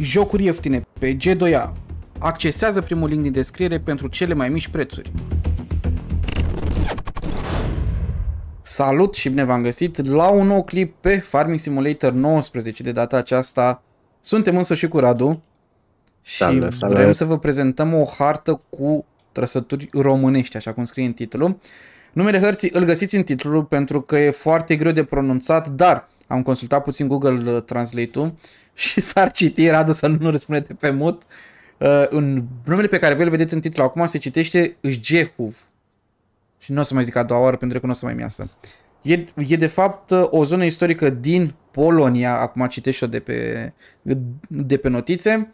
jocuri ieftine pe G2A. Accesează primul link din descriere pentru cele mai mici prețuri. Salut și bine v-am găsit la un nou clip pe Farming Simulator 19 de data aceasta. Suntem însă și cu Radu și salut, salut. vrem să vă prezentăm o hartă cu trăsături românești, așa cum scrie în titlu. Numele hărții îl găsiți în titlu pentru că e foarte greu de pronunțat, dar am consultat puțin Google uh, Translate-ul și s-ar citi, Radu să nu răspunde pe mut, uh, în numele pe care vă vedeți în titlu acum se citește Jehov. Și nu o să mai zic a doua oară pentru că nu o să mai miasă. E, e de fapt uh, o zonă istorică din Polonia, acum citește-o de pe, de pe notițe,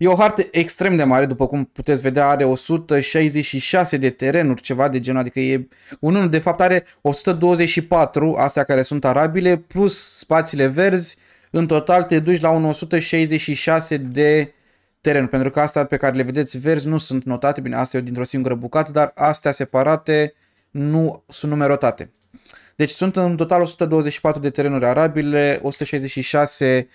E o hartă extrem de mare, după cum puteți vedea, are 166 de terenuri, ceva de genul, adică e unul de fapt are 124, astea care sunt arabile, plus spațiile verzi, în total te duci la un 166 de terenuri, pentru că astea pe care le vedeți verzi nu sunt notate, bine, astea dintr-o singură bucată, dar astea separate nu sunt numerotate. Deci sunt în total 124 de terenuri arabile, 166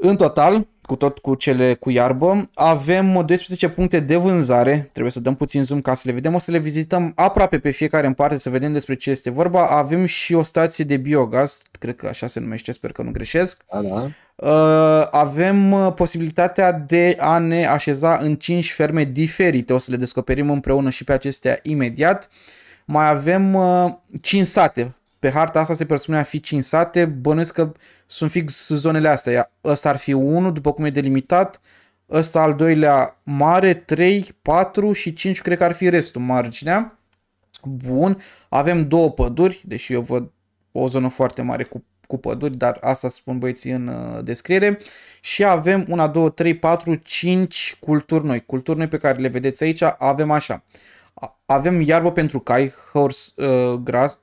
în total, cu tot cu cele cu iarbă. Avem 12 puncte de vânzare, trebuie să dăm puțin zoom ca să le vedem, o să le vizităm aproape pe fiecare în parte să vedem despre ce este vorba. Avem și o stație de biogaz, cred că așa se numește, sper că nu greșesc. Da, da. Uh, avem uh, posibilitatea de a ne așeza în 5 ferme diferite, o să le descoperim împreună și pe acestea imediat. Mai avem 5 uh, sate pe harta asta se presupune a fi 5 sate, bănuiesc că sunt fix zonele astea. Ăsta ar fi 1, după cum e delimitat, ăsta al doilea mare, 3, 4 și 5 cred că ar fi restul, marginea. Bun, avem două păduri, deși eu văd o zonă foarte mare cu, cu păduri, dar asta spun băieții în uh, descriere. Și avem 1, 2, 3, 4, 5 culturi noi. Culturi noi pe care le vedeți aici avem așa. Avem iarbă pentru cai, horse uh, grass,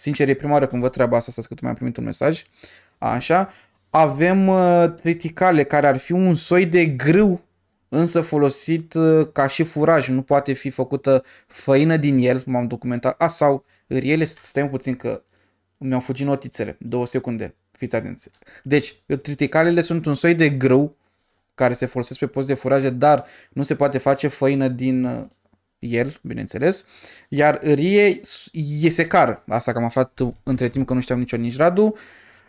Sincer, e prima oară când văd treaba asta, să cât mai am primit un mesaj. Așa. Avem uh, triticale, care ar fi un soi de grâu, însă folosit uh, ca și furaj. Nu poate fi făcută făină din el, m-am documentat. A, sau riele, stai puțin că mi-au fugit notițele. Două secunde, fiți atenți. Deci, triticalele sunt un soi de grâu care se folosesc pe post de furaje, dar nu se poate face făină din uh, el, bineînțeles, iar Rie car, asta că am aflat între timp că nu știam nicio nici Radu.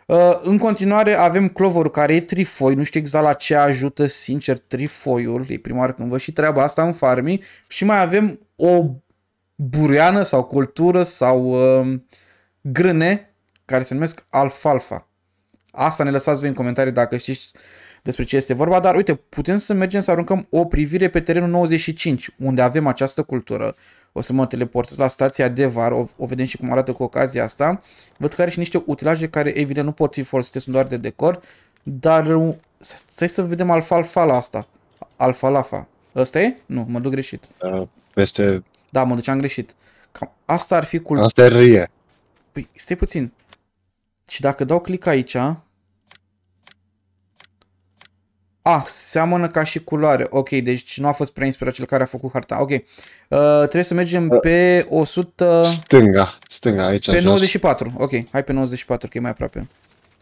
Uh, în continuare avem Clover care e trifoi, nu știu exact la ce ajută, sincer, trifoiul, e prima oară când văd și treaba asta în farmi. și mai avem o bureană sau cultură sau uh, grâne care se numesc alfalfa. Asta ne lăsați voi în comentarii dacă știți despre ce este vorba, dar uite, putem să mergem să aruncăm o privire pe terenul 95, unde avem această cultură. O să mă teleportez la stația Devar, o, o vedem și cum arată cu ocazia asta. Văd că are și niște utilaje care evident nu pot fi folosite, sunt doar de decor, dar uh, să să vedem alfalfala asta, alfalafa. Ăsta e? Nu, mă duc greșit. Da, peste. Da, mă duceam greșit. Cam asta ar fi cultura. Asta e rie. Păi, stai puțin. Și dacă dau click aici, Ah, seamănă ca și culoare. Ok, deci nu a fost prea inspirat cel care a făcut harta. Ok. Uh, trebuie să mergem uh. pe 100... Stânga, stânga, aici. Pe 94, ok. Hai pe 94, că e mai aproape.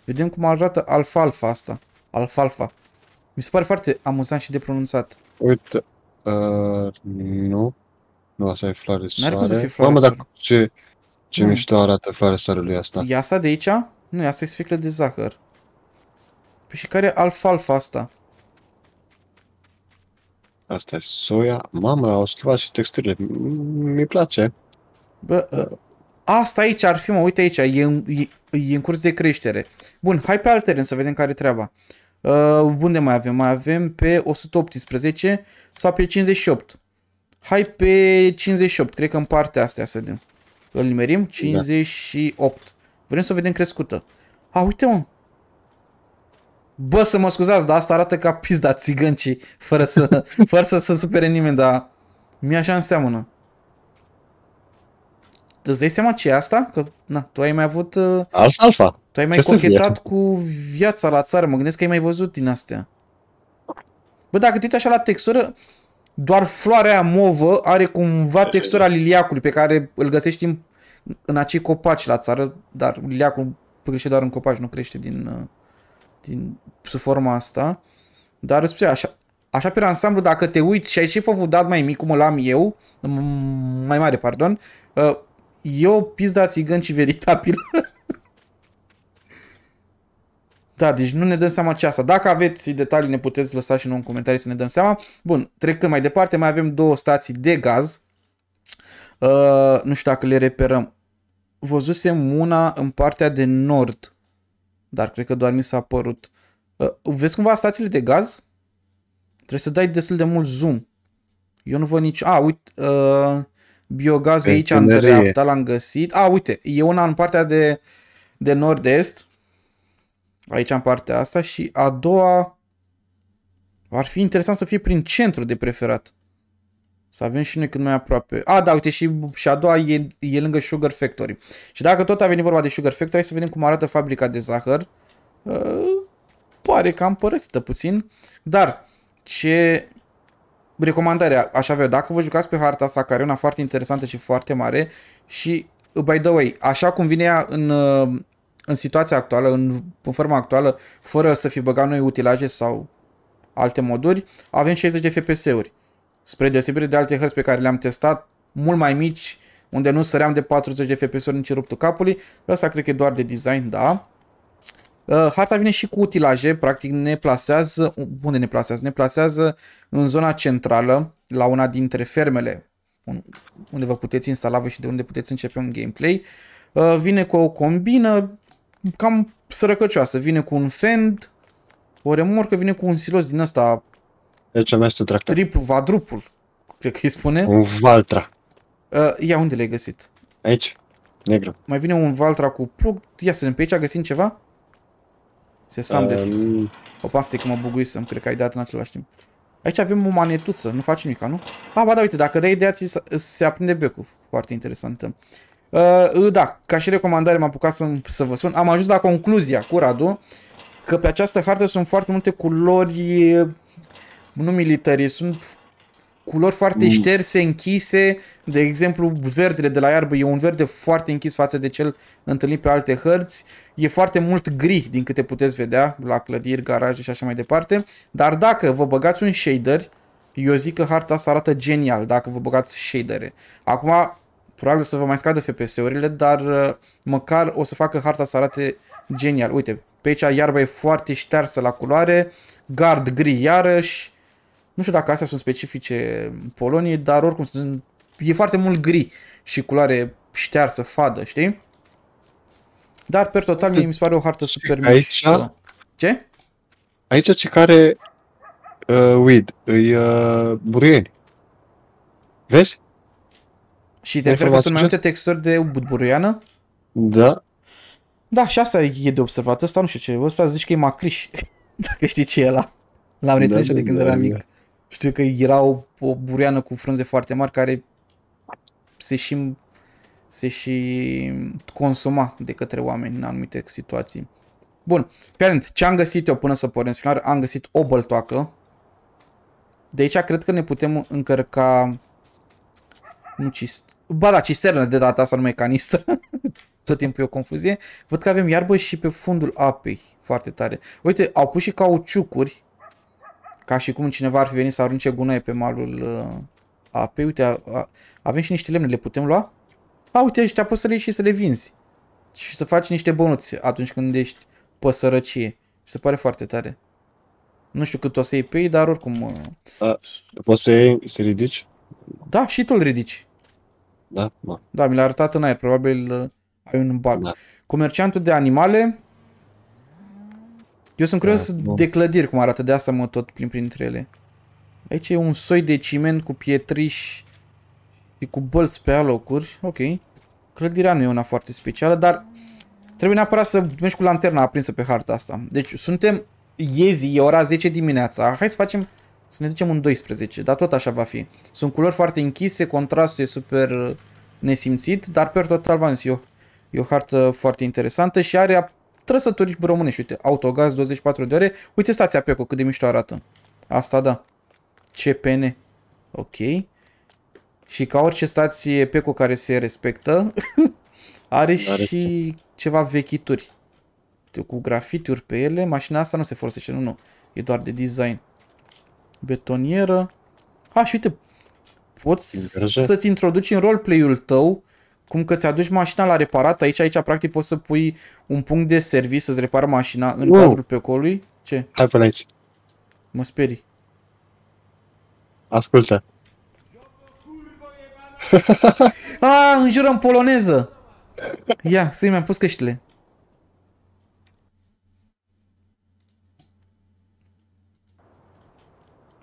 Vedem cum arată alfalfa asta. Alfalfa. Mi se pare foarte amuzant și de pronunțat. Uite, uh, nu. Nu, asta e floare soare. N-are cum să fie floare Mamă, dar ce, ce mm. mișto arată floare soarelui asta. E asta de aici? Nu, asta e sfeclă de zahăr. Păi și care alfalfa asta? Asta e soia. Mamă, au schimbat și texturile. Mi place. Bă, ă, asta aici ar fi, mă, uite aici, e în, e, e în curs de creștere. Bun, hai pe alteren să vedem care e treaba. Uh, unde mai avem? Mai avem pe 118 sau pe 58. Hai pe 58, cred că în partea asta să vedem. Îl nimerim? 58. Da. Vrem să o vedem crescută. A, uite mă, Bă, să mă scuzați, dar asta arată ca pizda țigăncii, fără să, fără să se supere nimeni, dar mi-e așa înseamănă. Îți dai seama ce e asta? Că, na, tu ai mai avut... Uh, alfa, alfa. Tu ai mai ce cochetat cu viața la țară, mă gândesc că ai mai văzut din astea. Bă, dacă te uiți așa la textură, doar floarea aia movă are cumva textura liliacului pe care îl găsești în, în acei copaci la țară, dar liliacul crește doar în copaci, nu crește din... Uh, din, sub forma asta. Dar îți așa, așa pe ansamblu, dacă te uiți și ai și făcut dat mai mic cum îl am eu, mai mare, pardon, uh, Eu o pizda țigan și veritabil. Da, deci nu ne dăm seama ce asta. Dacă aveți detalii, ne puteți lăsa și noi în comentarii să ne dăm seama. Bun, trecând mai departe, mai avem două stații de gaz. Uh, nu știu dacă le reperăm. Văzusem una în partea de nord. Dar cred că doar mi s-a părut. Uh, vezi cumva stațiile de gaz? Trebuie să dai destul de mult zoom. Eu nu văd nici... A, uite, uh, biogazul aici în dreapta l-am găsit. A, uite, e una în partea de, de nord-est. Aici în partea asta și a doua ar fi interesant să fie prin centru de preferat. Să avem și noi cât mai aproape. A, da, uite, și, și a doua e, e lângă Sugar Factory. Și dacă tot a venit vorba de Sugar Factory, hai să vedem cum arată fabrica de zahăr. Uh, pare că am părăsită puțin, dar ce recomandare aș avea, dacă vă jucați pe harta asta, care e una foarte interesantă și foarte mare și, by the way, așa cum vine ea în, ă, în situația actuală, în, în forma actuală, fără să fi băgat noi utilaje sau alte moduri, avem 60 de FPS-uri spre deosebire de alte hărți pe care le-am testat, mult mai mici, unde nu săream de 40 de fps-uri nici ruptul capului. Ăsta cred că e doar de design, da. Uh, harta vine și cu utilaje, practic ne plasează, unde ne plasează? Ne plasează în zona centrală, la una dintre fermele, unde vă puteți instala și de unde puteți începe un gameplay. Uh, vine cu o combină cam sărăcăcioasă, vine cu un fend, o remorcă, vine cu un silos din ăsta deci am mers tractor. Trip Vadrupul, cred că îi spune. Un Valtra. Uh, ia, unde l ai găsit? Aici, negru. Mai vine un Valtra cu plug. Ia să ne pe aici, găsim ceva? Se sam uh, deschid. Opa, stai că mă buguisem, cred că ai dat în același timp. Aici avem o manetuță, nu faci nimica, nu? A, ba da, uite, dacă dai ideea, se aprinde becul. Foarte interesant. Uh, da, ca și recomandare m-am apucat să, să vă spun. Am ajuns la concluzia cu Radu că pe această hartă sunt foarte multe culori nu militari sunt culori foarte mm. șterse, închise, de exemplu verdele de la iarbă e un verde foarte închis față de cel întâlnit pe alte hărți, e foarte mult gri din câte puteți vedea la clădiri, garaje și așa mai departe, dar dacă vă băgați un shader, eu zic că harta asta arată genial dacă vă băgați shadere. Acum, probabil să vă mai scadă FPS-urile, dar uh, măcar o să facă harta să arate genial. Uite, pe aici iarba e foarte ștearsă la culoare, gard gri iarăși, nu știu dacă astea sunt specifice Poloniei, dar oricum sunt, e foarte mult gri și culoare ștearsă, fadă, știi? Dar, per total, mi se pare o hartă super aici, Ce? Aici ce care uh, weed, îi uh, buruieni. Vezi? Și te referi că sunt mai multe texturi de buruiană? Da. Da, și asta e de observat. Asta nu știu ce. Ăsta zici că e macriș. Dacă știi ce e ăla. L-am da, reținut da, de când da, eram da. mic. Știu că era o, o bureană cu frunze foarte mari care se și, se și consuma de către oameni în anumite situații. Bun, pe atent, ce am găsit eu până să pornesc final, am găsit o băltoacă. De aici cred că ne putem încărca... Nu cist... Ba da, cisternă de data asta, nu canistră. Tot timpul e o confuzie. Văd că avem iarbă și pe fundul apei, foarte tare. Uite, au pus și cauciucuri ca și cum cineva ar fi venit să arunce gunoi pe malul uh, apei. Uite, a, a, avem și niște lemne, le putem lua? A, uite, ăștia poți să le iei și să le vinzi. Și să faci niște bonuți atunci când ești pe sărăcie. Și se pare foarte tare. Nu știu cât o să iei pe ei, dar oricum... Uh... A, poți să iei, să ridici? Da, și tu îl ridici. Da, da. Da, mi l-a arătat în aer, probabil uh, ai un bug. Da. Comerciantul de animale eu sunt curios da, de clădiri cum arată, de asta mă tot plin printre ele. Aici e un soi de ciment cu pietriș și cu bălți pe alocuri. Ok. Clădirea nu e una foarte specială, dar trebuie neapărat să mergi cu lanterna aprinsă pe harta asta. Deci suntem iezi, e ora 10 dimineața. Hai să facem să ne ducem un 12, dar tot așa va fi. Sunt culori foarte închise, contrastul e super nesimțit, dar pe total v-am zis, e, o, e o hartă foarte interesantă și are trăsături românești. Uite, autogaz 24 de ore. Uite stația Peco, cât de mișto arată. Asta da. CPN. Ok. Și ca orice stație Peco care se respectă, are, are da, și ceva vechituri. Cu grafitiuri pe ele. Mașina asta nu se folosește, nu, nu. E doar de design. Betonieră. Ha, și uite, poți să-ți introduci în roleplay-ul tău cum că ți-aduci mașina la reparat aici, aici practic poți să pui un punct de serviciu să-ți repar mașina în wow. cadrul colui. Ce? Hai până aici. Mă sperii. Ascultă. A, ah, în jură în poloneză. Ia, să mi-am pus căștile.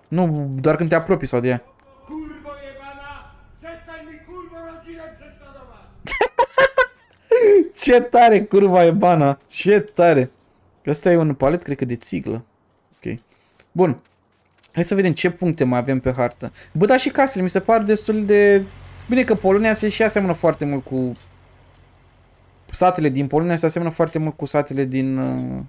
Nu, doar când te apropii sau de ea. Ce tare curva e bana. Ce tare. Asta e un palet, cred că, de țiglă. Ok. Bun. Hai să vedem ce puncte mai avem pe hartă. Bă, dar și casele mi se par destul de... Bine că Polonia se și aseamănă foarte mult cu... Satele din Polonia se aseamănă foarte mult cu satele din uh,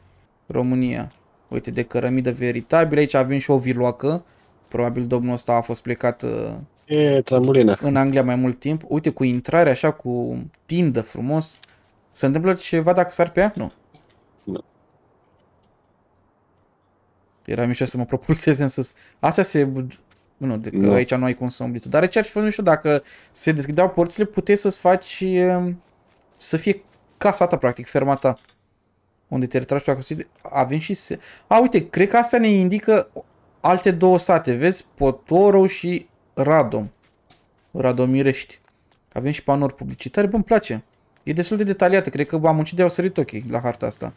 România. Uite, de cărămidă veritabilă. Aici avem și o viloacă. Probabil domnul ăsta a fost plecat uh, E trambulină. în Anglia mai mult timp. Uite, cu intrare așa, cu tindă frumos, se întâmplă ceva dacă sar pe ea? Nu. Nu. Era mișto să mă propulseze în sus. Astea se... Nu, de că nu. aici nu ai cum să umbli tu. Dar ce ar fi fost mișto dacă se deschideau porțile, puteai să-ți faci... Să fie casa ta, practic, ferma ta. Unde te retragi tu acasă. Avem și... Se... A, uite, cred că asta ne indică alte două sate. Vezi, Potoro și Radom. Radomirești. Avem și panouri publicitare. Bă, îmi place. E destul de detaliată. Cred că am muncit de-au sărit ochii la harta asta.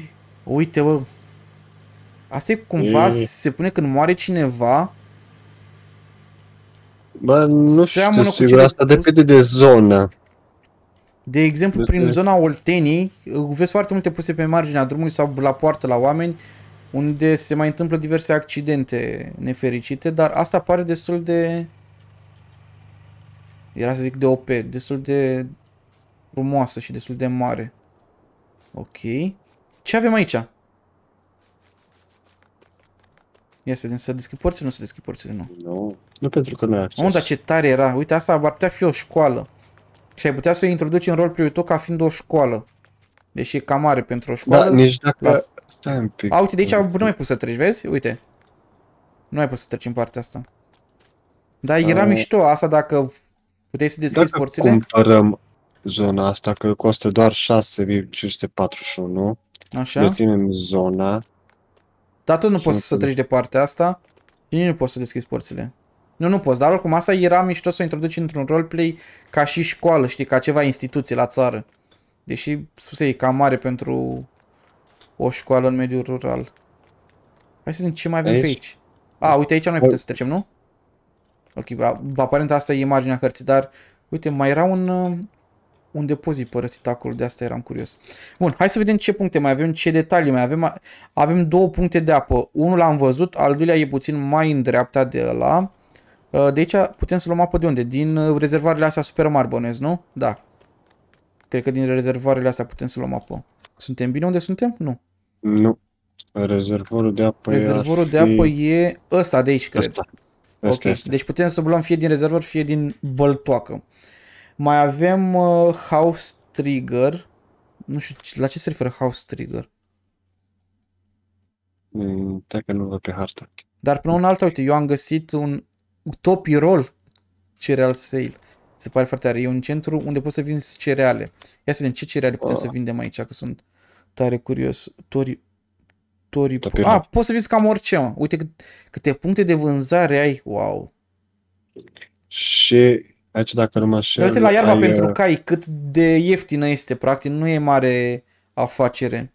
Uite, bă. Asta e cumva, e... se pune când moare cineva. Bă, nu știu, sigur, asta depinde de zona. De exemplu, prin zona Oltenii, uh, vezi foarte multe puse pe marginea drumului sau la poartă la oameni unde se mai întâmplă diverse accidente nefericite, dar asta pare destul de, era să zic de OP, destul de frumoasă și destul de mare. Ok. Ce avem aici? Ia să vedem, să deschid porțile, nu să deschid porțile, nu. Nu, nu pentru că nu e acces. Mă, dar ce tare era. Uite, asta ar putea fi o școală. Și ai putea să o introduci în rol prioritor ca fiind o școală. Deși e cam mare pentru o da, școală. Da, nici dacă... La... Stai un pic. A, uite, de aici nu mai poți să treci, vezi? Uite. Nu mai poți să treci în partea asta. Dar era uh, mișto asta dacă puteai să deschizi dacă porțile. Cumpărăm zona asta, că costă doar 6541, Așa. deținem zona. Dar tot nu poți să, să treci de partea asta și nici nu poți să deschizi porțile. Nu, nu poți, dar oricum asta era mișto să o introduci într-un roleplay ca și școală, știi, ca ceva instituție la țară. Deși spuse e cam mare pentru o școală în mediul rural. Hai să vedem ce mai avem aici? pe aici. A, uite aici noi putem să trecem, nu? Ok, aparent asta e imaginea cărții, dar uite, mai era un, uh, un depozit părăsit acolo, de asta eram curios. Bun, hai să vedem ce puncte mai avem, ce detalii mai avem. Avem două puncte de apă. Unul l-am văzut, al doilea e puțin mai în dreapta de ăla. Uh, de aici putem să luăm apă de unde? Din uh, rezervarele astea super mari, bănuiesc, nu? Da. Cred că din rezervoarele astea putem să luăm apă. Suntem bine unde suntem? Nu. Nu. Rezervorul de apă Rezervorul de apă e ăsta de aici, cred. Asta. Asta, ok, asta. deci putem să luăm fie din rezervor, fie din băltoacă. Mai avem uh, House Trigger. Nu știu la ce se referă House Trigger. dacă mm, nu văd pe hartă. Dar până un altă, uite, eu am găsit un Topi Roll cereal sale. Se pare foarte tare. E un centru unde poți să vinzi cereale. Ia să vedem ce cereale putem oh. să ah. vindem aici, că sunt tare curios. Tori, tori, Ah, poți să vinzi cam orice, mă. Uite cât, câte puncte de vânzare ai. Wow. Și aici, dacă nu mă Uite la iarba ai, pentru uh, cai, cât de ieftină este, practic. Nu e mare afacere.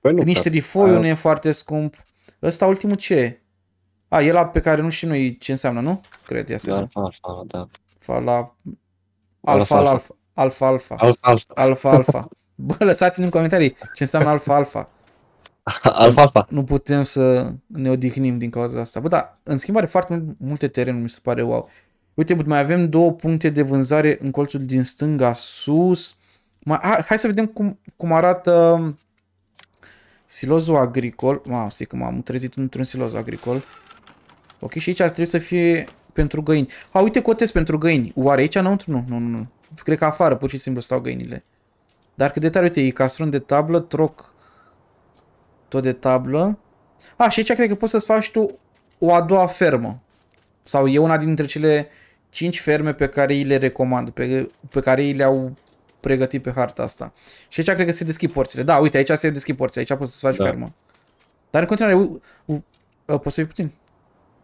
Păi nu, Niște rifoiul nu e foarte scump. Ăsta ultimul ce A, e la pe care nu știu noi ce înseamnă, nu? Cred, ia să da, da, da, da. Fala... Alfa, alfa, alfa, alfa, alfa, alfa, alfa. Bă, lăsați-ne în comentarii ce înseamnă alfa, alfa. Alfa, alfa. Nu putem să ne odihnim din cauza asta. Bă, da, în schimb are foarte multe terenuri, mi se pare wow. Uite, bă, mai avem două puncte de vânzare în colțul din stânga sus. Mai, ha, hai să vedem cum, cum arată um, silozul agricol. wow, stai că m-am trezit într-un siloz agricol. Ok, și aici ar trebui să fie pentru găini. A, uite, cotez pentru găini. Oare aici înăuntru? Nu, nu, nu. Cred că afară, pur și simplu, stau găinile. Dar cât de tare, uite, e castron de tablă, troc tot de tablă. A, și aici cred că poți să-ți faci tu o a doua fermă. Sau e una dintre cele 5 ferme pe care îi le recomand, pe, pe care îi le-au pregătit pe harta asta. Și aici cred că se deschid porțile. Da, uite, aici se deschid porțile, aici poți să-ți faci da. fermă. Dar în continuare, poți să iei puțin?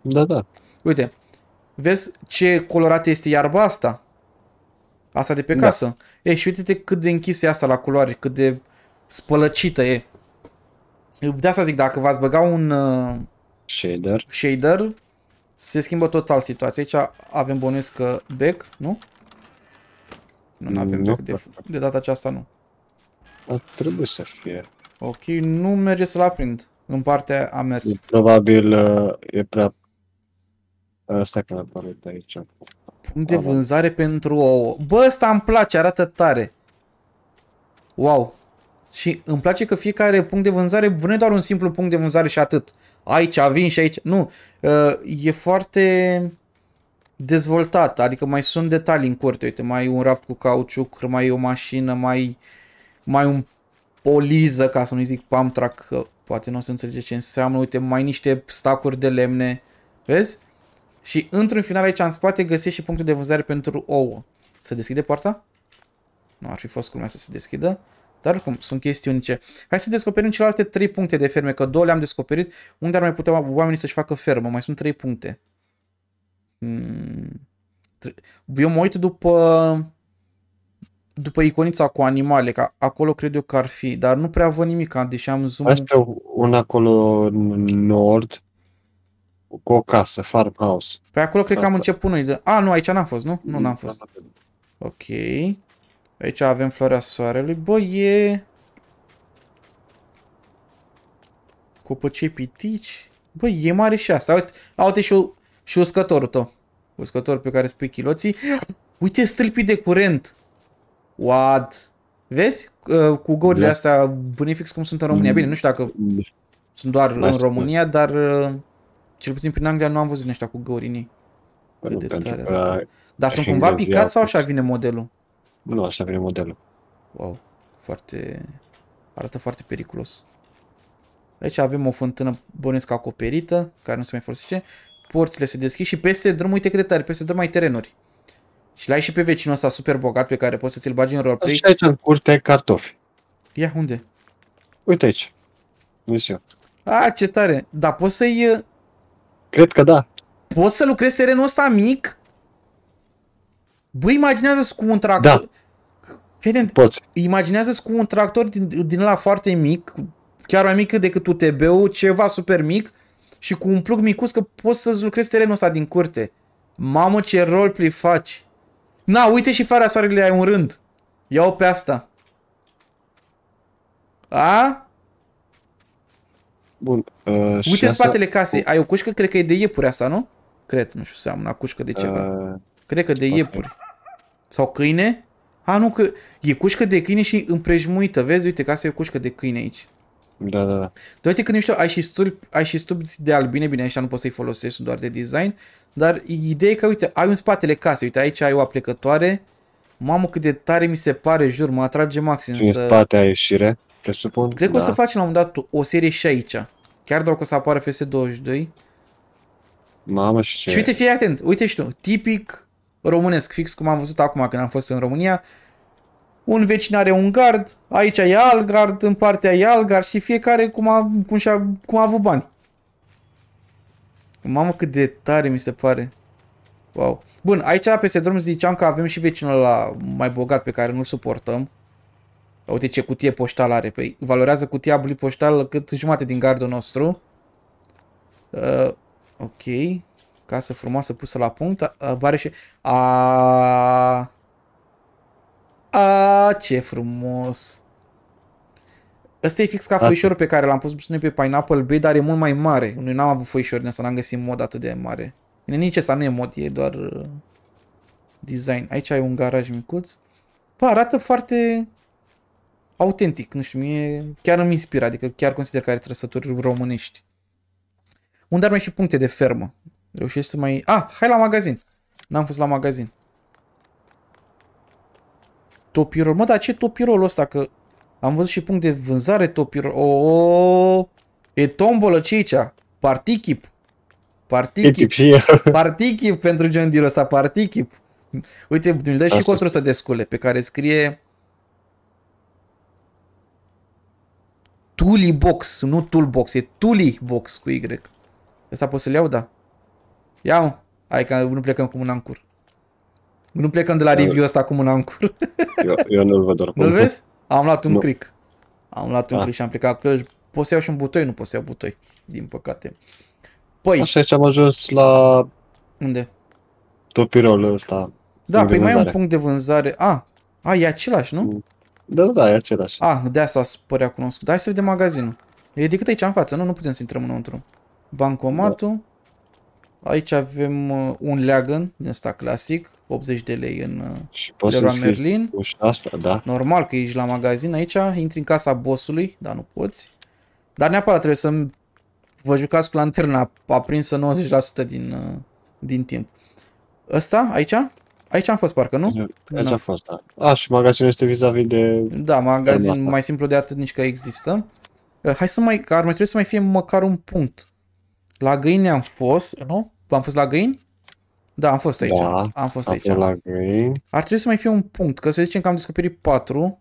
Da, da. Uite, Vezi ce colorată este iarba asta? Asta de pe da. casă. Da. E, și uite-te cât de închisă e asta la culoare, cât de spălăcită e. De asta zic, dacă v-ați băga un uh, shader. shader, se schimbă total situația. Aici avem bănuiesc că back, nu? Nu, nu avem back, de, de data aceasta nu. Ar trebui să fie. Ok, nu merge să-l aprind. În partea a mers. Probabil uh, e prea Asta că apare de aici. Punct de vânzare pentru ouă. Bă, asta îmi place, arată tare. Wow. Și îmi place că fiecare punct de vânzare, nu e doar un simplu punct de vânzare și atât. Aici, vin și aici. Nu, uh, e foarte dezvoltat, adică mai sunt detalii în curte. Uite, mai e un raft cu cauciuc, mai e o mașină, mai, mai un poliză, ca să nu zic pump track, că poate nu o să înțelege ce înseamnă. Uite, mai niște stacuri de lemne. Vezi? Și într-un final aici în spate găsești și punctul de vânzare pentru ouă. Să deschide poarta? Nu ar fi fost culmea să se deschidă. Dar cum, sunt chestii unice. Hai să descoperim celelalte trei puncte de ferme, că două le-am descoperit. Unde ar mai putea oamenii să-și facă fermă? Mai sunt trei puncte. Hmm. Eu mă uit după după iconița cu animale, ca acolo cred eu că ar fi, dar nu prea văd nimic, deși am zoom. Asta un acolo în nord, cu o casă, farmhouse. Pe păi acolo cred că am început noi. A, nu, aici n-am fost, nu? Nu, mm, n-am fost. Ok. Aici avem floarea soarelui. Bă, e... cu Copăcei pitici. Bă, e mare și asta. Uite, uite și, și uscătorul tău. Uscătorul pe care spui chiloții. Uite stâlpii de curent. What? Vezi? Cu uh, gorile da. astea, bunifix cum sunt în România. Mm. Bine, nu știu dacă mm. sunt doar în România, dar uh, cel puțin prin Anglia nu am văzut niște cu găurinii. Păi cât de tare Dar sunt cumva picat sau așa vine modelul? Nu, așa vine modelul. Wow, foarte... Arată foarte periculos. Aici avem o fântână bănesc acoperită, care nu se mai folosește. Porțile se deschid și peste drum, uite cât de tare, peste drum ai terenuri. Și l-ai și pe vecinul ăsta super bogat pe care poți să ți-l bagi în roleplay. Și aici în curte cartofi. Ia, unde? Uite aici. Nu știu. A, ce tare. Dar poți să-i Cred că da. Poți să lucrezi terenul ăsta mic? Băi, imaginează-ți cu un tractor. Da. Fede, Poți. Imaginează-ți cu un tractor din, din la foarte mic, chiar mai mic decât UTB-ul, ceva super mic, și cu un plug micus că poți să-ți lucrezi terenul ăsta din curte. Mamă, ce roleplay faci! Na, uite și farea soarele ai un rând. Iau pe asta. A? Bun. Uh, Uite în spatele asta... casei, oh. ai o cușcă? Cred că e de iepuri asta, nu? Cred, nu știu, seamănă cușcă de ceva. Uh, Cred că de iepuri. Sau câine? A, nu, că e cușcă de câine și împrejmuită, vezi? Uite, casa e o cușcă de câine aici. Da, da, da. uite când nu știu, ai și, stulpi, ai și stulpi de albine, bine, așa nu poți să-i folosești doar de design, dar ideea e că, uite, ai în spatele casei, uite, aici ai o aplecătoare, mamă cât de tare mi se pare, jur, mă atrage maxim și să... în spate ai ieșire. Presupun, Cred da. că o să da. facem la un dat o serie și aici. Chiar dacă o să apară FS22. Mamă și ce... Și uite, fii atent, uite și tu, tipic românesc, fix cum am văzut acum când am fost în România. Un vecin are un gard, aici e alt gard, în partea e alt gard și fiecare cum a, cum, și-a, cum a avut bani. Mamă cât de tare mi se pare. Wow. Bun, aici peste drum ziceam că avem și vecinul la mai bogat pe care nu-l suportăm. Uite ce cutie poștală are. Păi valorează cutia blui poștală cât jumate din gardul nostru. Uh, ok. Casă frumoasă pusă la punct. Uh, și... A... A, ce frumos. Ăsta e fix ca foișorul pe care l-am pus noi pe Pineapple Bay, dar e mult mai mare. Noi n-am avut foișori din asta, n-am găsit mod atât de mare. Bine, nici asta nu e mod, e doar uh, design. Aici ai un garaj micuț. Pa păi, arată foarte autentic, nu știu, mie chiar îmi inspiră, adică chiar consider că are trăsături românești. Unde ar mai fi puncte de fermă? Reușești să mai... Ah, hai la magazin! N-am fost la magazin. Topirol, mă, dar ce topirol ăsta? Că am văzut și punct de vânzare topirol. O, oh, oh, e tombolă, ce aici? Partichip. Partichip. Partichip pentru John ăsta, partichip. Uite, îmi dă și cotul să descule, pe care scrie Tuli box, nu Toolbox, e tuli box cu Y. Asta pot să-l iau, da. Iau. Hai că nu plecăm cu un ancur. Nu plecăm de la da. review ăsta cu un ancur. Eu, eu nu-l văd doar. Nu-l vezi? Am luat un nu. cric. Am luat un A. Ah. cric și am plecat. Că pot să iau și un butoi, nu pot să iau butoi. Din păcate. Păi. Așa ce am ajuns la... Unde? Topirolul ăsta. Da, păi mai e un punct de vânzare. A, ah, a, e același, nu? Mm. Da, da, da, e același. Ah, de asta părea cunoscut. Hai să vedem magazinul. E decât aici în față, nu? Nu putem să intrăm înăuntru. Bancomatul. Da. Aici avem uh, un leagăn din ăsta clasic, 80 de lei în uh, Și poți Leroy Merlin. Asta, da. Normal că ești la magazin aici, intri în casa bossului, dar nu poți. Dar neapărat trebuie să vă jucați cu lanterna aprinsă 90% din, uh, din timp. Ăsta, aici, Aici am fost parcă, nu? Aici am fost, da. A, și magazinul este vis-a-vis -vis de... Da, magazin mai simplu de atât nici că există. Eh, hai să mai, ar mai trebui să mai fie măcar un punct. La găini am fost, nu? Am fost la găini? Da, am fost aici. Da, am fost aici. La găini. Ar trebui să mai fie un punct, că să zicem că am descoperit patru.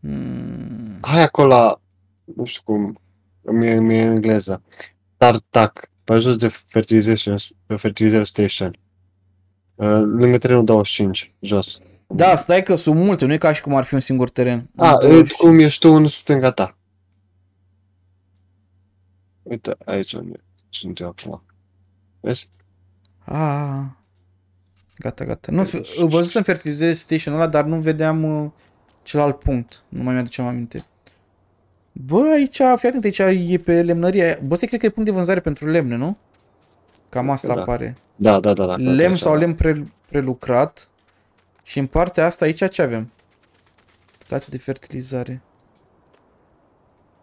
Hmm. Hai acolo la... Nu știu cum... Mie, mie în engleză. Tartac. Pe jos de fertilization, fertilizer station. Uh, lângă terenul 25, jos. Da, stai că sunt multe, nu e ca și cum ar fi un singur teren. A, uite cum ești tu în stânga ta. Uite, aici unde sunt eu acum. Vezi? A, gata, gata. Nu, văzut să-mi fertilizez station-ul ăla, dar nu vedeam uh, celălalt punct. Nu mai mi-aduceam aminte. Bă, aici, fii atent, aici e pe lemnăria aia. Bă, se cred că e punct de vânzare pentru lemne, nu? Cam asta da. apare. Da, da, da. da lemn sau lemn pre, prelucrat. Și în partea asta aici ce avem? Stați de fertilizare.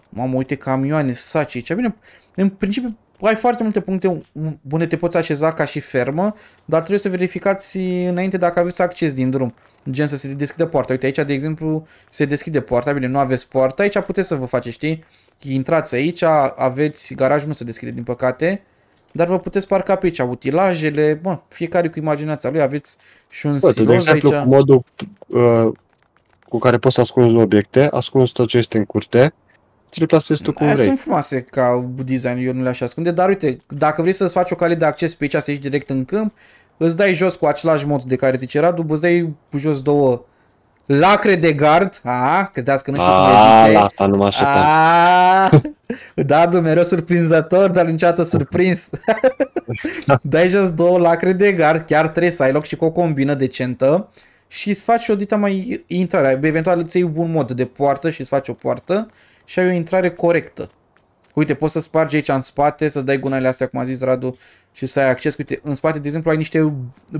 Mamă, uite, camioane, saci aici. Bine, în principiu ai foarte multe puncte bune, te poți așeza ca și fermă, dar trebuie să verificați înainte dacă aveți acces din drum. Gen să se deschidă poarta. Uite, aici, de exemplu, se deschide poarta. Bine, nu aveți poarta. Aici puteți să vă faceți, știi? Intrați aici, aveți garajul, nu se deschide, din păcate. Dar vă puteți parca pe aici, utilajele, bă, fiecare cu imaginația lui, aveți și un Bă, de exemplu, aici. modul uh, cu care poți să ascunzi obiecte, ascunzi tot ce este în curte, ți le plasezi tu cum Aia vrei. sunt frumoase ca design, eu nu le-aș ascunde, dar uite, dacă vrei să-ți faci o cale de acces pe aici, să ieși direct în câmp, îți dai jos cu același mod de care zice Radu, îți dai jos două Lacre de gard. A, credeți că nu știu a, cum le zice. Da, a, nu mă așteptam. A, Dadu, mereu surprinzător, dar niciodată surprins. Dai jos două lacre de gard, chiar trebuie să ai loc și cu o combină decentă și îți faci o dita mai intrare. Eventual îți iei un mod de poartă și îți faci o poartă și ai o intrare corectă. Uite, poți să spargi aici în spate, să dai gunoaiele astea, cum a zis Radu, și să ai acces. Uite, în spate, de exemplu, ai niște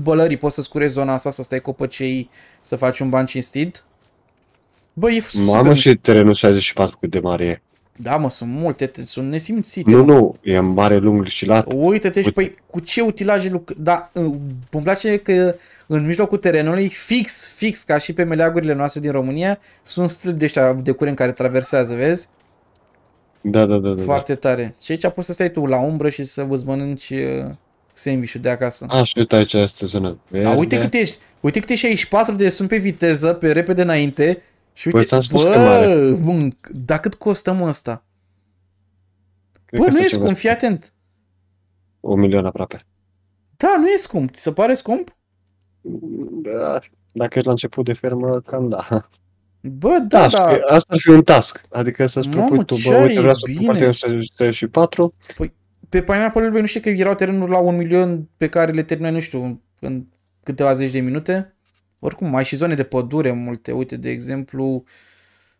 bălării, poți să scurezi zona asta, să stai copăcei, să faci un ban cinstit. Bă, e Mamă, și terenul 64 cât de mare e. Da, mă, sunt multe, sunt nesimțite. Nu, nu, e mare, lung și lat. Uite-te deci, și, păi, cu ce utilaje lucr... Da, îmi place că în mijlocul terenului, fix, fix, ca și pe meleagurile noastre din România, sunt stâlpi de ăștia de curent care traversează, vezi? Da, da, da, da. da Foarte da. tare. Și aici poți să stai tu la umbră și să vă mănânci uh, sandwich de acasă. A, și uite aici este zona verde. Da, uite cât ești, uite cât ești aici, patru de sunt pe viteză, pe repede înainte. Și uite, păi, bă, bun, dar cât costă ăsta? Cred bă, nu e scump, fii atent. O milion aproape. Da, nu e scump. Ți se pare scump? Da, dacă ești la început de fermă, cam da. Bă, da, task. da. Asta ar fi un task. Adică să-ți Mamă, propui tu, bă, uite, vreau să bine. și 4. Păi, pe Pineapple Bay nu știu că erau terenuri la un milion pe care le terminai, nu știu, în câteva zeci de minute. Oricum, mai și zone de pădure multe. Uite, de exemplu,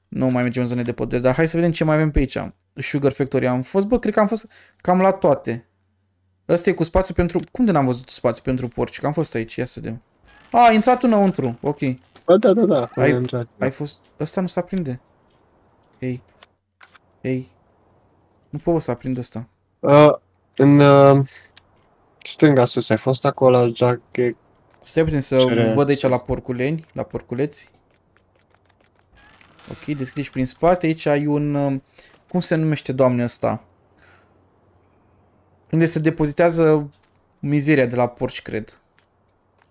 nu mai mergem în zone de pădure, dar hai să vedem ce mai avem pe aici. Sugar Factory am fost, bă, cred că am fost cam la toate. Asta e cu spațiu pentru... Cum de n-am văzut spațiu pentru porci? Că am fost aici, ia să vedem. A, a intrat înăuntru, ok. Ba da, da, da, da. Ai, ai fost... Ăsta nu se aprinde. Ei. Ei. Nu pot să aprind ăsta. Uh, în... Uh, stânga sus, ai fost acolo la Stai puțin să Cere... văd aici la porculeni, la porculeți. Ok, descrie prin spate. Aici ai un... Uh, cum se numește doamne ăsta? Unde se depozitează mizeria de la porci, cred.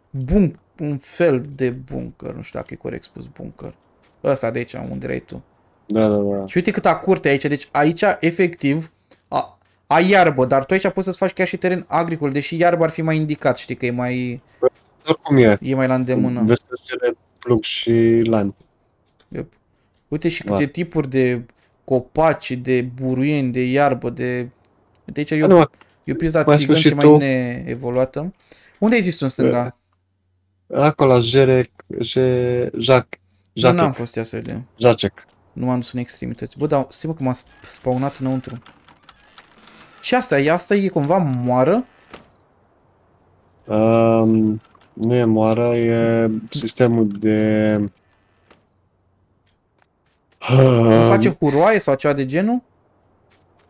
Bun un fel de bunker, nu știu dacă e corect spus bunker. Ăsta de aici, unde erai tu. Da, da, da. Și uite cât curte aici, deci aici efectiv a, a iarbă, dar tu aici poți să-ți faci chiar și teren agricol, deși iarba ar fi mai indicat, știi că e mai... Dar cum e? E mai la îndemână. Vezi plug și lan. Yep. Uite și da. câte da. tipuri de copaci, de buruieni, de iarbă, de... Uite aici eu, o, Eu o pizda țigan ce mai neevoluată. Unde ai zis tu în stânga? Da acolo la Jerec, Je, Jac, Jacek. Nu am fost ea să Jacek. Nu m am dus în extremități. Bă, dar stimă că m a spawnat înăuntru. Și asta e? Asta e cumva moară? Um, nu e moară, e sistemul de... Um, face huroaie sau ceva de genul?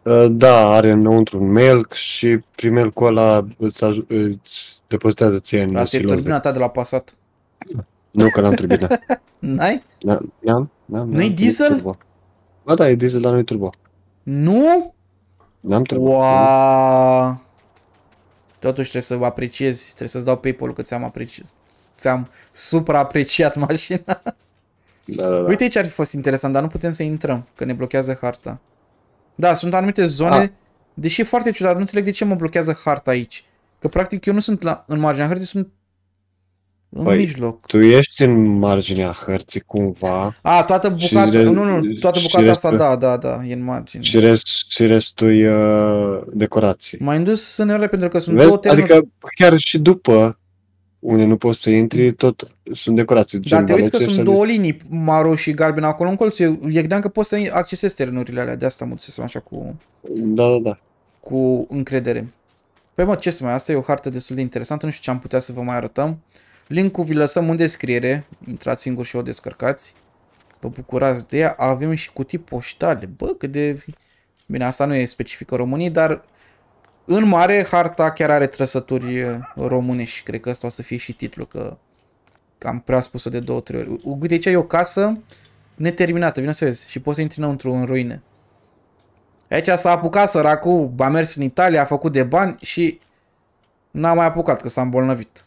Ă, da, are înăuntru un melc și prin melcul ăla îți, aj- îți depozitează ție în Asta e turbina ta de la Passat. Nu, că n-am turbina. N-ai? Da, n-am, n-am, am Nu-i diesel? Ba da, e diesel, dar nu-i turbo. Nu? N-am turbo. Wow. Totuși trebuie să apreciezi, trebuie să-ți dau PayPal-ul că ți-am apreciat, ți-am supraapreciat mașina. Da, da, da. Uite ce ar fi fost interesant, dar nu putem să intrăm, că ne blochează harta. Da, sunt anumite zone, A. Ah. deși e foarte ciudat, nu înțeleg de ce mă blochează harta aici. Că practic eu nu sunt la, în marginea hărții, sunt în păi, mijloc. Tu ești în marginea hărții cumva. A, toată bucata, re- nu, nu, toată bucata restul, asta, da, da, da, e în margine. Și, rest, și restul e uh, decorații. M-ai indus în ele pentru că sunt Vezi? două terenuri. Adică chiar și după unde nu poți să intri, tot sunt decorații. Dar te uiți că sunt două linii, maro și galben, acolo în colț. Eu, credeam că poți să accesezi terenurile alea, de asta mă să așa cu... Da, da, da. Cu încredere. Păi mă, ce să mai, asta e o hartă destul de interesantă, nu știu ce am putea să vă mai arătăm. Link-ul vi lăsăm în descriere, intrați singur și o descărcați. Vă bucurați de ea, avem și cutii poștale, bă, cât de... Bine, asta nu e specifică României, dar în mare, harta chiar are trăsături române și cred că asta o să fie și titlul, că, am prea spus-o de două, trei ori. Uite, aici e o casă neterminată, vino să vezi, și poți să intri înăuntru în ruine. Aici s-a apucat săracul, a mers în Italia, a făcut de bani și n-a mai apucat, că s-a îmbolnăvit.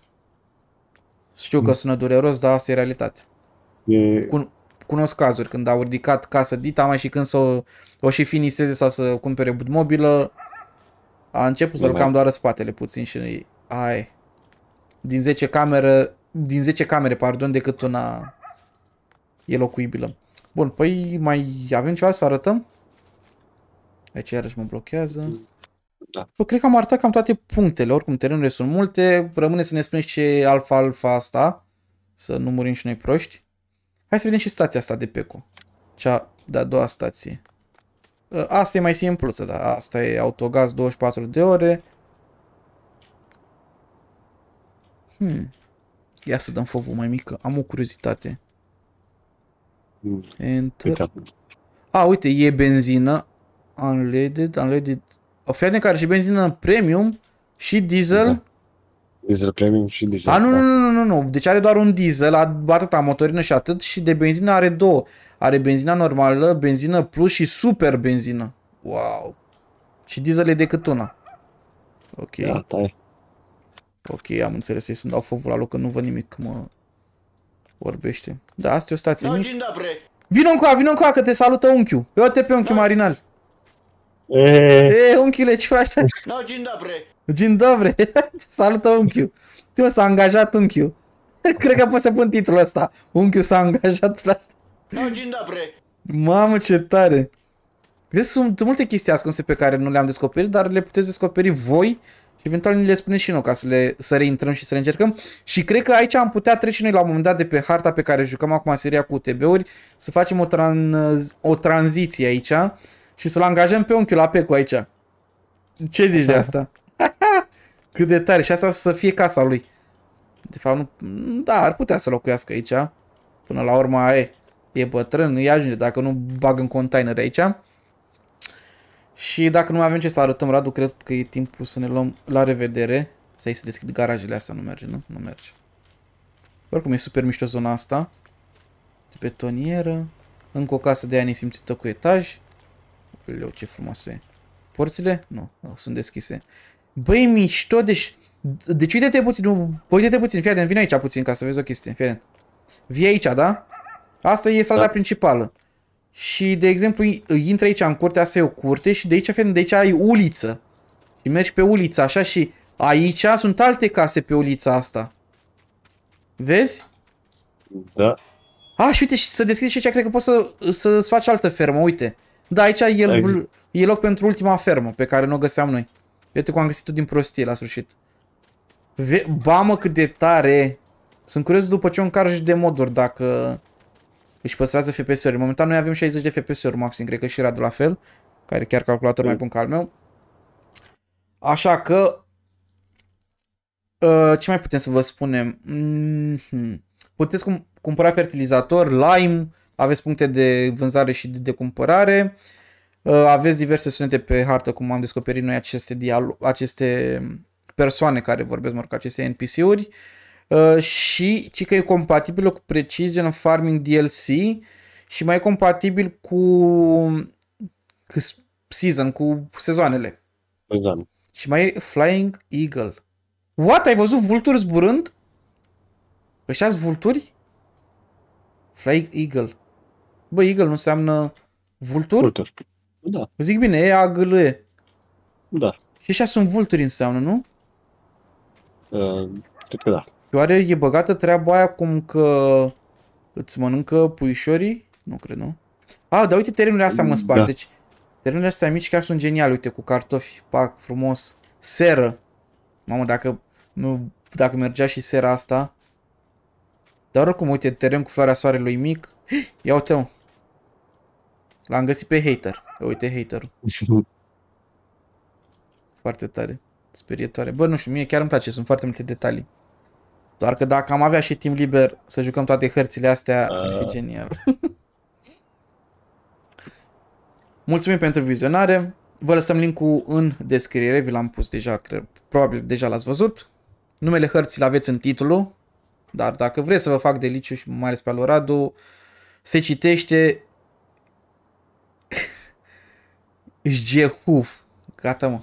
Știu că mm. sună dureros, dar asta e realitatea. Cun- cunosc cazuri când au ridicat casă dita mai și când să o, o și finiseze sau să cumpere mobilă, a început să-l da. cam doar spatele puțin și ai. Din 10 camere din 10 camere, pardon, decât una e locuibilă. Bun, păi mai avem ceva să arătăm? Aici iarăși mă blochează. Da. Păi cred că am arătat cam toate punctele, oricum terenurile sunt multe, rămâne să ne spunem ce alfa-alfa asta, să nu murim și noi proști. Hai să vedem și stația asta de Peco, cea de-a doua stație. Ă, asta e mai simpluță, da. Asta e autogaz 24 de ore. Hmm. Ia să dăm fovu mai mică. Am o curiozitate. Enter. Hmm, A, uite, e benzină. Unleaded, unleaded. Oferă care și benzină premium și diesel. Da. Diesel premium și diesel. A, da. nu, nu, nu, nu, nu. Deci are doar un diesel, atâta motorină și atât și de benzină are două. Are benzina normală, benzină plus și super benzină. Wow. Și diesel e decât una. Ok. Da, da Ok, am înțeles, ei sunt dau fovul la loc, că nu văd nimic mă vorbește. Da, asta e o stație. Da, no, vino încoa, vino încoa, că te salută unchiul. Eu te pe unchiul no. marinal. E, eh. e eh, unchiule, ce faci? No, gindapre. Gin Dobre. Da, Salută, unchiu. Tu s-a angajat unchiu. Cred că pot să pun titlul ăsta. Unchiu s-a angajat la asta. Gin Dobre. Da, Mamă, ce tare. Vezi, sunt multe chestii ascunse pe care nu le-am descoperit, dar le puteți descoperi voi și eventual ne le spuneți și noi ca să, le, să reintrăm și să le încercăm. Și cred că aici am putea trece noi la un moment dat de pe harta pe care jucăm acum seria cu UTB-uri, să facem o, tran- o tranziție aici și să-l angajăm pe unchiul la cu aici. Ce zici de asta? Cât de tare. Și asta să fie casa lui. De fapt, nu... da, ar putea să locuiască aici. Până la urmă, e, e bătrân, îi ajunge dacă nu bag în container aici. Și dacă nu mai avem ce să arătăm, Radu, cred că e timpul să ne luăm la revedere. Să iei să deschid garajele astea, nu merge, nu? Nu merge. Oricum e super mișto zona asta. De betonieră. Încă o casă de aia simțită cu etaj. Leu, ce frumoase. e. Porțile? Nu, nu sunt deschise. Băi, mișto, deci... Deci uite-te puțin, uite-te puțin, fii atent, vine aici puțin ca să vezi o chestie, fii atent. Vii aici, da? Asta e sala da. principală. Și, de exemplu, intră aici în curte, asta e o curte și de aici, fii atent, de aici ai uliță. Și mergi pe uliță, așa și aici sunt alte case pe ulița asta. Vezi? Da. A, și uite, și să deschizi și aici, cred că poți să, să faci altă fermă, uite. Da, aici e, exact. e loc pentru ultima fermă pe care nu o găseam noi. Uite cum am găsit-o din prostie la sfârșit. Ve mă, cât de tare! Sunt curios după ce un car și de moduri dacă își păstrează FPS-uri. Momentan noi avem 60 de FPS-uri maxim, cred că și de la fel, care chiar calculator mai mm. bun ca al meu. Așa că... Uh, ce mai putem să vă spunem? Mm -hmm. Puteți cum cumpăra fertilizator, lime, aveți puncte de vânzare și de, de cumpărare. Uh, Uh, aveți diverse sunete pe hartă, cum am descoperit noi aceste, dialog, aceste persoane care vorbesc, mă aceste NPC-uri. Uh, și ci că e compatibilă cu Precision Farming DLC și mai e compatibil cu, cu season, cu sezoanele. Sezon. Și mai e Flying Eagle. What? Ai văzut vulturi zburând? Așa vulturi? Flying Eagle. Bă, Eagle nu înseamnă vultur? Vultur. Da. Zic bine, e AGL. Da. Și așa sunt vulturi înseamnă, nu? Uh, cred că da. Oare e băgată treaba aia cum că îți mănâncă puișorii? Nu cred, nu. A, dar uite terenurile astea mă sparg, da. deci terenurile astea mici chiar sunt geniale, uite, cu cartofi, pac, frumos, seră. Mamă, dacă, nu, dacă mergea și sera asta. Dar oricum, uite, teren cu floarea soarelui mic. Ia uite -o. L-am găsit pe hater. Că uite haterul. Foarte tare. Sperietoare. Bă, nu știu, mie chiar îmi place, sunt foarte multe detalii. Doar că dacă am avea și timp liber să jucăm toate hărțile astea, ar fi ah. genial. Mulțumim pentru vizionare. Vă lăsăm linkul în descriere, vi l-am pus deja, cred, probabil deja l-ați văzut. Numele hărții le aveți în titlu, dar dacă vreți să vă fac deliciu și mai ales pe Aloradu, se citește Jehuf. Gata, mă.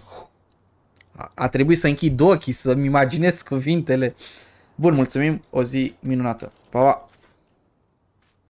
A, a trebuit să închid ochii, să-mi imaginez cuvintele. Bun, mulțumim, o zi minunată. Pa, pa!